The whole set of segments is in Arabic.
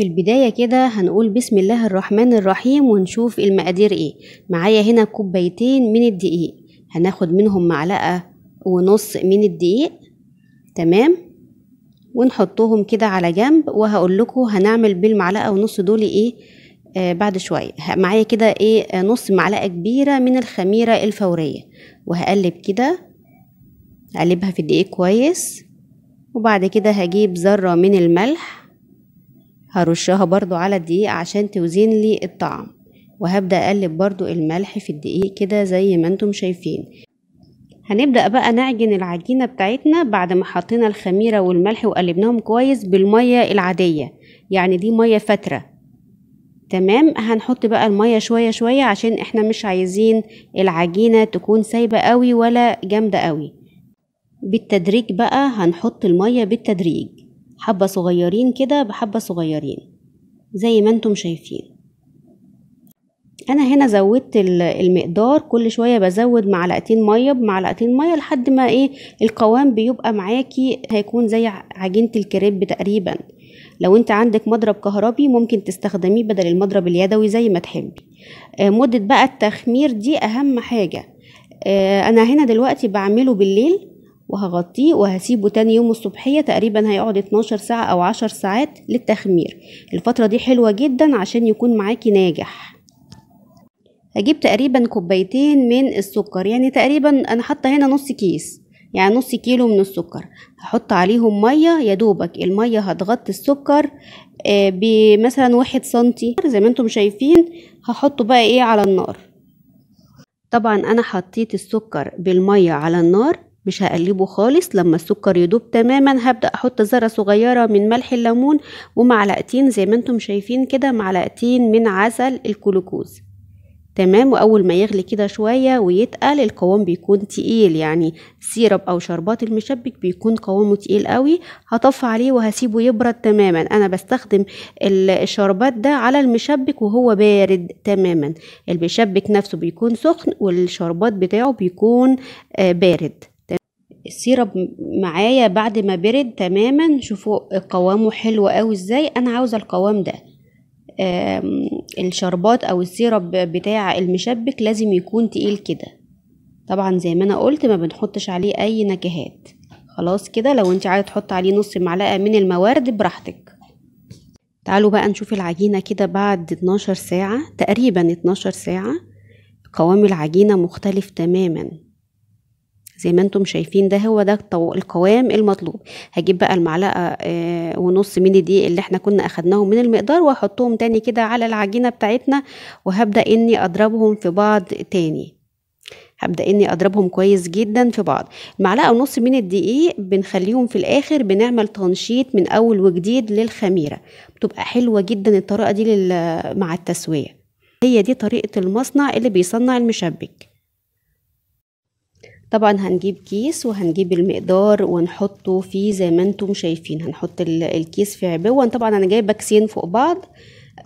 في البداية كده هنقول بسم الله الرحمن الرحيم ونشوف المقادير ايه معايا هنا كوبايتين من الدقيق هناخد منهم معلقة ونص من الدقيق تمام ونحطهم كده على جنب وهقول لكم هنعمل بالمعلقة ونص دول ايه آه بعد شوية معايا كده ايه آه، نص معلقة كبيرة من الخميرة الفورية وهقلب كده اقلبها في الدقيق كويس وبعد كده هجيب ذرة من الملح هرشها برضو على الدقيق عشان توزين لي الطعم وهبدأ أقلب برضو الملح في الدقيق كده زي ما انتم شايفين هنبدأ بقى نعجن العجينة بتاعتنا بعد ما حطينا الخميرة والملح وقلبناهم كويس بالمية العادية يعني دي مية فترة تمام هنحط بقى المية شوية شوية عشان احنا مش عايزين العجينة تكون سايبة قوي ولا جامدة قوي بالتدريج بقى هنحط المية بالتدريج حبة صغيرين كده بحبة صغيرين زي ما انتم شايفين انا هنا زودت المقدار كل شويه بزود معلقتين ميه بمعلقتين ميه لحد ما ايه القوام بيبقى معاكي هيكون زي عجينه الكريب تقريبا لو انت عندك مضرب كهربي ممكن تستخدميه بدل المضرب اليدوي زي ما تحبي آه، مده بقى التخمير دي اهم حاجه آه، انا هنا دلوقتي بعمله بالليل وهغطيه وهسيبه تاني يوم الصبحية تقريبا هيقعد 12 ساعة أو 10 ساعات للتخمير الفترة دي حلوة جدا عشان يكون معاكي ناجح هجيب تقريبا كوبايتين من السكر يعني تقريبا أنا حاطة هنا نص كيس يعني نص كيلو من السكر هحط عليهم مية يدوبك المية هتغطي السكر آه، بمثلا واحد سنتي زي ما انتم شايفين هحطه بقى ايه على النار طبعا انا حطيت السكر بالمية على النار مش هقلبه خالص لما السكر يدوب تماما هبدأ احط ذرة صغيرة من ملح الليمون ومعلقتين زي ما انتم شايفين كده معلقتين من عسل الكلوكوز تمام واول ما يغلي كده شوية ويتقل القوام بيكون تقيل يعني سيرب او شربات المشبك بيكون قوامه تقيل قوي هطفي عليه وهسيبه يبرد تماما انا بستخدم الشربات ده على المشبك وهو بارد تماما المشبك نفسه بيكون سخن والشربات بتاعه بيكون آه، بارد السيرب معايا بعد ما برد تماما شوفوا قوامه حلو قوي ازاي انا عاوزه القوام ده الشربات او السيرب بتاع المشبك لازم يكون تقيل كده طبعا زي ما انا قلت ما بنحطش عليه اي نكهات خلاص كده لو انت عايزه تحط عليه نص معلقه من الموارد براحتك تعالوا بقى نشوف العجينه كده بعد 12 ساعه تقريبا 12 ساعه قوام العجينه مختلف تماما زي ما انتم شايفين ده هو ده القوام المطلوب هجيب بقى المعلقه آه، ونص من دي اللي احنا كنا اخدناهم من المقدار واحطهم تاني كده على العجينه بتاعتنا وهبدا اني اضربهم في بعض تاني هبدا اني اضربهم كويس جدا في بعض معلقه ونص من الدقيق بنخليهم في الاخر بنعمل تنشيط من اول وجديد للخميره بتبقى حلوه جدا الطريقه دي مع التسويه هي دي طريقه المصنع اللي بيصنع المشبك طبعا هنجيب كيس وهنجيب المقدار ونحطه فيه زي ما انتم شايفين هنحط الكيس في عبوة طبعا انا جايبه كيسين فوق بعض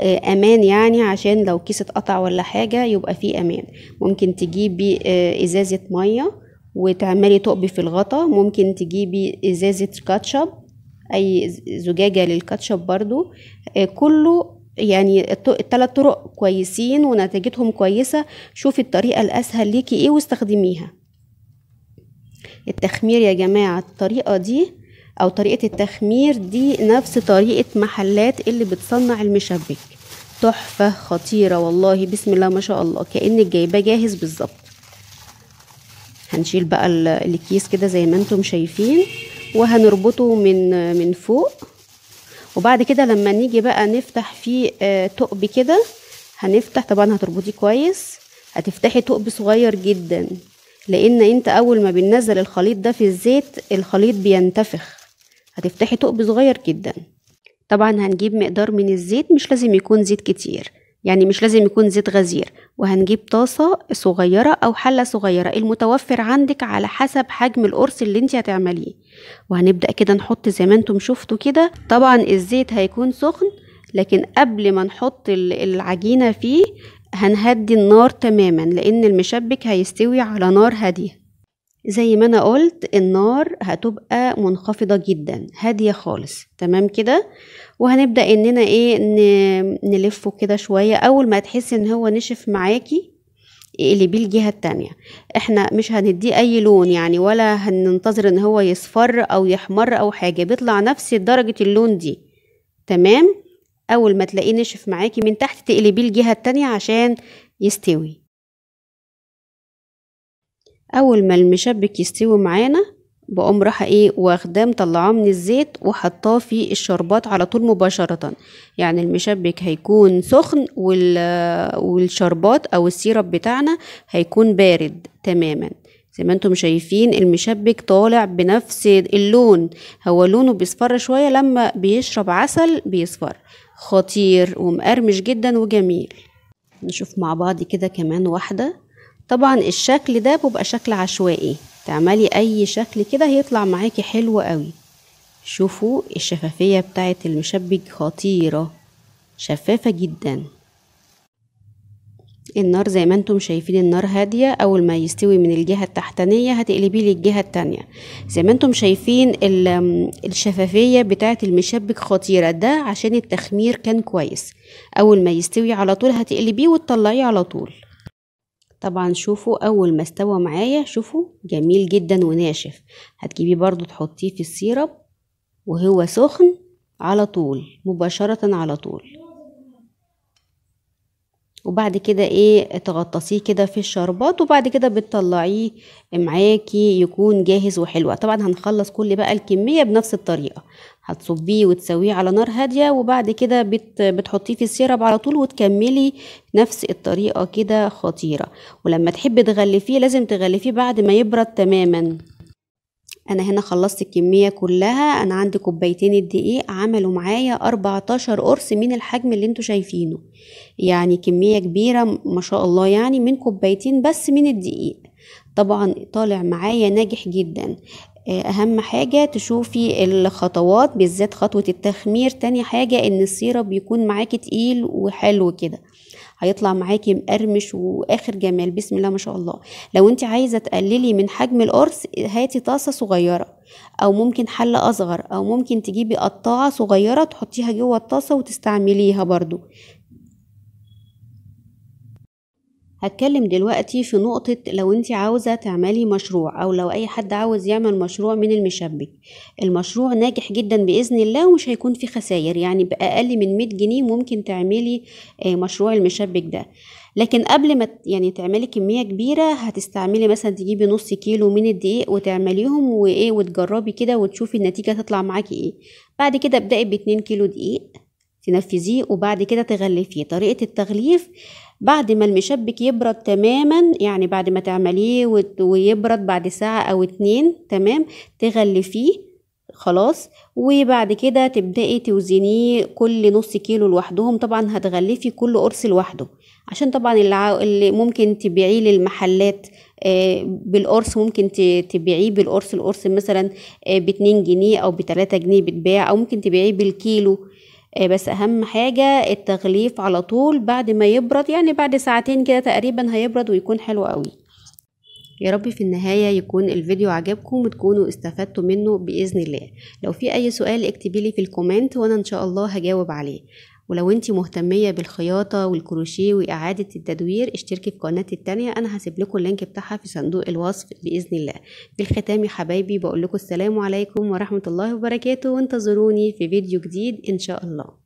آه، امان يعني عشان لو كيس اتقطع ولا حاجه يبقى فيه امان ممكن تجيبي آه، ازازه ميه وتعملي تقبي في الغطا ممكن تجيبي ازازه كاتشب اي زجاجه للكاتشب برضو آه، كله يعني التلات طرق كويسين ونتيجتهم كويسه شوفي الطريقه الاسهل ليكي ايه واستخدميها التخمير يا جماعة الطريقة دي أو طريقة التخمير دي نفس طريقة محلات اللي بتصنع المشبك تحفة خطيرة والله بسم الله ما شاء الله كأنك جايباه جاهز بالظبط هنشيل بقى الكيس كده زي ما انتم شايفين وهنربطه من من فوق وبعد كده لما نيجي بقى نفتح فيه آه، تقب كده هنفتح طبعا هتربطيه كويس هتفتحي تقب صغير جدا لان انت اول ما بننزل الخليط ده في الزيت الخليط بينتفخ هتفتحي ثقب صغير جدا طبعا هنجيب مقدار من الزيت مش لازم يكون زيت كتير يعني مش لازم يكون زيت غزير وهنجيب طاسة صغيرة أو حلة صغيرة المتوفر عندك على حسب حجم القرص اللي انت هتعمليه وهنبدأ كده نحط زي ما انتم شفتوا كده طبعا الزيت هيكون سخن لكن قبل ما نحط العجينة فيه هنهدي النار تماما لأن المشبك هيستوي على نار هادية زي ما أنا قلت النار هتبقى منخفضة جدا هادية خالص تمام كده وهنبدأ إننا إيه نلفه كده شوية أول ما تحس إن هو نشف معاكي اقلبيه الجهه التانية احنا مش هنديه اي لون يعني ولا هننتظر ان هو يصفر او يحمر او حاجه بيطلع نفس درجه اللون دي تمام اول ما تلاقيه نشف معاكي من تحت تقلبيه الجهه التانية عشان يستوي اول ما المشبك يستوي معانا بقوم رايحه ايه واخداه مطلعاه من الزيت وحطاه في الشربات على طول مباشره يعني المشبك هيكون سخن والشربات او السيرب بتاعنا هيكون بارد تماما زي ما انتم شايفين المشبك طالع بنفس اللون هو لونه بيصفر شويه لما بيشرب عسل بيصفر خطير ومقرمش جدا وجميل نشوف مع بعض كده كمان واحدة طبعا الشكل ده بيبقى شكل عشوائي تعملي اي شكل كده هيطلع معاكي حلو قوي شوفوا الشفافية بتاعت المشبك خطيرة شفافة جدا النار زي ما انتم شايفين النار هادية اول ما يستوي من الجهة التحتانية هتقلبيه للجهة التانية زي ما انتم شايفين الشفافية بتاعة المشبك خطيرة ده عشان التخمير كان كويس اول ما يستوي على طول هتقلبيه وتطلعيه على طول طبعا شوفوا اول ما استوى معايا شوفوا جميل جدا وناشف هتجيبيه برضو تحطيه في السيرب وهو سخن على طول مباشرة على طول وبعد كده ايه تغطسيه كده في الشربات وبعد كده بتطلعيه معاكي يكون جاهز وحلو طبعا هنخلص كل بقى الكمية بنفس الطريقة هتصبيه وتسويه على نار هادية وبعد كده بت بتحطيه في السيرب على طول وتكملي نفس الطريقة كده خطيرة ولما تحبي تغلفيه لازم تغلفيه بعد ما يبرد تماما انا هنا خلصت الكميه كلها انا عندي كوبايتين الدقيق عملوا معايا 14 قرص من الحجم اللي انتوا شايفينه يعني كميه كبيره ما شاء الله يعني من كوبايتين بس من الدقيق طبعا طالع معايا ناجح جدا آه، اهم حاجة تشوفي الخطوات بالذات خطوة التخمير تاني حاجة ان السيرة بيكون معاكي تقيل وحلو كده هيطلع معاكي مقرمش واخر جمال بسم الله ما شاء الله لو انت عايزه تقللي من حجم القرص هاتي طاسه صغيره او ممكن حله اصغر او ممكن تجيبي قطاعه صغيره تحطيها جوه الطاسه وتستعمليها برضو هتكلم دلوقتي في نقطة لو انت عاوزة تعملي مشروع او لو اي حد عاوز يعمل مشروع من المشبك المشروع ناجح جدا باذن الله ومش هيكون فيه خساير يعني باقل من 100 جنيه ممكن تعملي آه، مشروع المشبك ده لكن قبل ما يعني تعملي كميه كبيره هتستعملي مثلا تجيبي نص كيلو من الدقيق وتعمليهم وايه وتجربي كده وتشوفي النتيجه تطلع معاكي ايه بعد كده ابدأي باتنين كيلو دقيق تنفذيه وبعد كده تغلفيه طريقة التغليف بعد ما المشبك يبرد تماما يعني بعد ما تعمليه ويبرد بعد ساعة أو اتنين تمام تغلفيه خلاص وبعد كده تبدأي توزنيه كل نص كيلو لوحدهم طبعا هتغلفي كل قرص لوحده عشان طبعا اللي, ممكن تبيعيه للمحلات آه، بالقرص ممكن تبيعيه بالقرص القرص مثلا آه، باتنين جنيه او بتلاتة جنيه بتباع او ممكن تبيعيه بالكيلو آه، بس اهم حاجة التغليف على طول بعد ما يبرد يعني بعد ساعتين كده تقريبا هيبرد ويكون حلو قوي يا رب في النهاية يكون الفيديو عجبكم وتكونوا استفدتوا منه بإذن الله لو في أي سؤال اكتبيلي في الكومنت وأنا إن شاء الله هجاوب عليه ولو انت مهتميه بالخياطه والكروشيه واعاده التدوير اشتركي في قناتي التانية انا هسيب لكم اللينك بتاعها في صندوق الوصف باذن الله في الختام يا حبايبي بقول لكم السلام عليكم ورحمه الله وبركاته وانتظروني في فيديو جديد ان شاء الله